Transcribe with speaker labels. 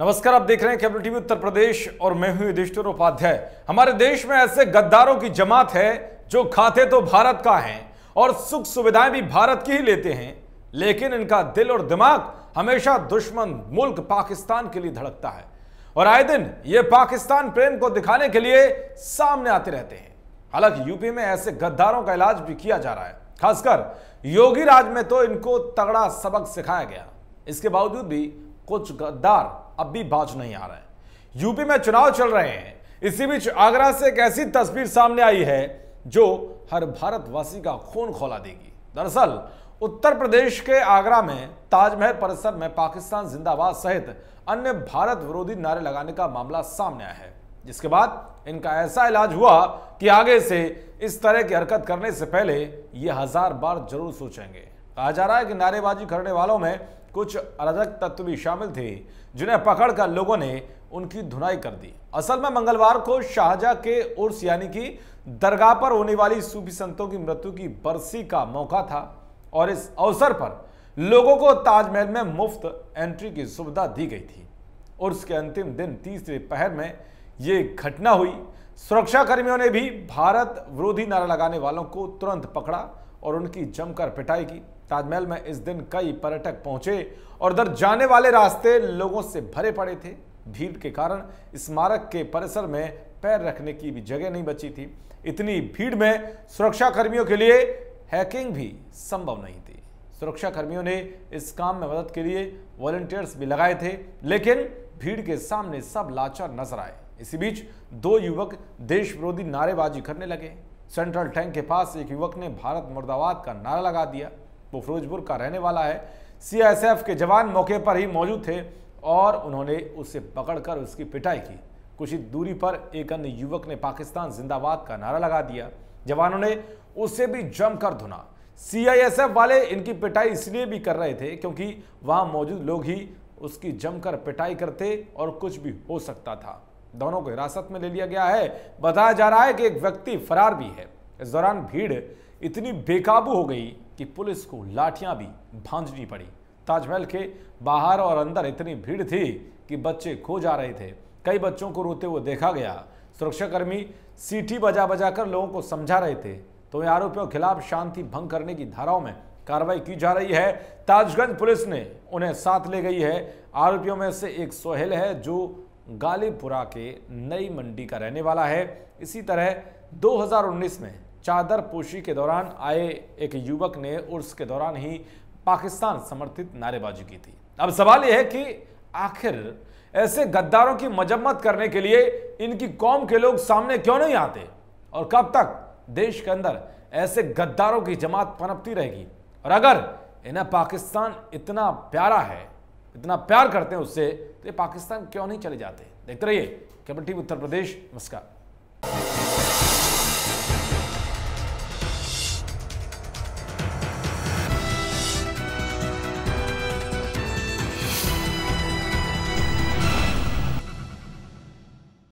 Speaker 1: नमस्कार आप देख रहे हैं केबल टीवी उत्तर प्रदेश और मैं हूं युधिष्ठिर उपाध्याय हमारे देश में ऐसे गद्दारों की जमात है जो खाते तो भारत का है और सुख सुविधाएं भी भारत की ही लेते हैं लेकिन इनका दिल और दिमाग हमेशा दुश्मन मुल्क पाकिस्तान के लिए धड़कता है और आए दिन ये पाकिस्तान प्रेम को दिखाने के लिए सामने आते रहते हैं हालांकि यूपी में ऐसे गद्दारों का इलाज भी किया जा रहा है खासकर योगी राज में तो इनको तगड़ा सबक सिखाया गया इसके बावजूद भी कुछ गद्दार अब भी बाज नहीं आ रहा है यूपी में चुनाव चल रहे हैं इसी बीच आगरा से एक ऐसी तस्वीर सामने आई है जो हर भारतवासी का खून खोला देगी दरअसल उत्तर प्रदेश के आगरा में ताजमहल परिसर में पाकिस्तान जिंदाबाद सहित अन्य भारत विरोधी नारे लगाने का मामला सामने आया है जिसके बाद इनका ऐसा इलाज हुआ कि आगे से इस तरह की हरकत करने से पहले ये हजार बार जरूर सोचेंगे कहा जा रहा है कि नारेबाजी करने वालों में कुछ अराजक तत्व भी शामिल थे जिन्हें पकड़कर लोगों ने उनकी धुनाई कर दी असल में मंगलवार को शाहजहा के उर्स यानी कि दरगाह पर होने वाली सूफी संतों की मृत्यु की बरसी का मौका था और इस अवसर पर लोगों को ताजमहल में मुफ्त एंट्री की सुविधा दी गई थी उर्स के अंतिम दिन तीसरे पहर में ये घटना हुई सुरक्षाकर्मियों ने भी भारत विरोधी नारा लगाने वालों को तुरंत पकड़ा और उनकी जमकर पिटाई की ताजमहल में इस दिन कई पर्यटक पहुंचे और उधर जाने वाले रास्ते लोगों से भरे पड़े थे भीड़ के कारण स्मारक के परिसर में पैर रखने की भी जगह नहीं बची थी इतनी भीड़ में सुरक्षाकर्मियों के लिए हैकिंग भी संभव नहीं थी सुरक्षाकर्मियों ने इस काम में मदद के लिए वॉलेंटियर्स भी लगाए थे लेकिन भीड़ के सामने सब लाचार नजर आए इसी बीच दो युवक देश विरोधी नारेबाजी करने लगे सेंट्रल टैंक के पास एक युवक ने भारत मुर्दाबाद का नारा लगा दिया वो फिरोजपुर का रहने वाला है सीएसएफ के जवान मौके पर ही मौजूद थे और उन्होंने उसे पकड़कर उसकी पिटाई की कुछ ही दूरी पर एक अन्य युवक ने पाकिस्तान जिंदाबाद का नारा लगा दिया जवानों ने उसे भी जमकर धुना सीआईएसएफ वाले इनकी पिटाई इसलिए भी कर रहे थे क्योंकि वहां मौजूद लोग ही उसकी जमकर पिटाई करते और कुछ भी हो सकता था दोनों को हिरासत में ले लिया गया है बताया जा रहा है कि एक व्यक्ति फरार भी है इस दौरान भीड़ इतनी बेकाबू हो गई कि पुलिस को लाठियां भी भांजनी पड़ी ताजमहल के बाहर और अंदर इतनी भीड़ थी कि बच्चे खो जा रहे थे कई बच्चों को रोते हुए देखा गया सुरक्षाकर्मी सीटी बजा बजा कर लोगों को समझा रहे थे तो इन आरोपियों के खिलाफ शांति भंग करने की धाराओं में कार्रवाई की जा रही है ताजगंज पुलिस ने उन्हें साथ ले गई है आरोपियों में से एक सोहेल है जो गालीपुरा के नई मंडी का रहने वाला है इसी तरह 2019 में चादर पोशी के दौरान आए एक युवक ने उर्स के दौरान ही पाकिस्तान समर्थित नारेबाजी की थी अब सवाल यह है कि आखिर ऐसे गद्दारों की मजम्मत करने के लिए इनकी कौम के लोग सामने क्यों नहीं आते और कब तक देश के अंदर ऐसे गद्दारों की जमात पनपती रहेगी और अगर इन्हें पाकिस्तान इतना प्यारा है इतना प्यार करते हैं उससे तो ये पाकिस्तान क्यों नहीं चले जाते देखते रहिए टीवी उत्तर प्रदेश नमस्कार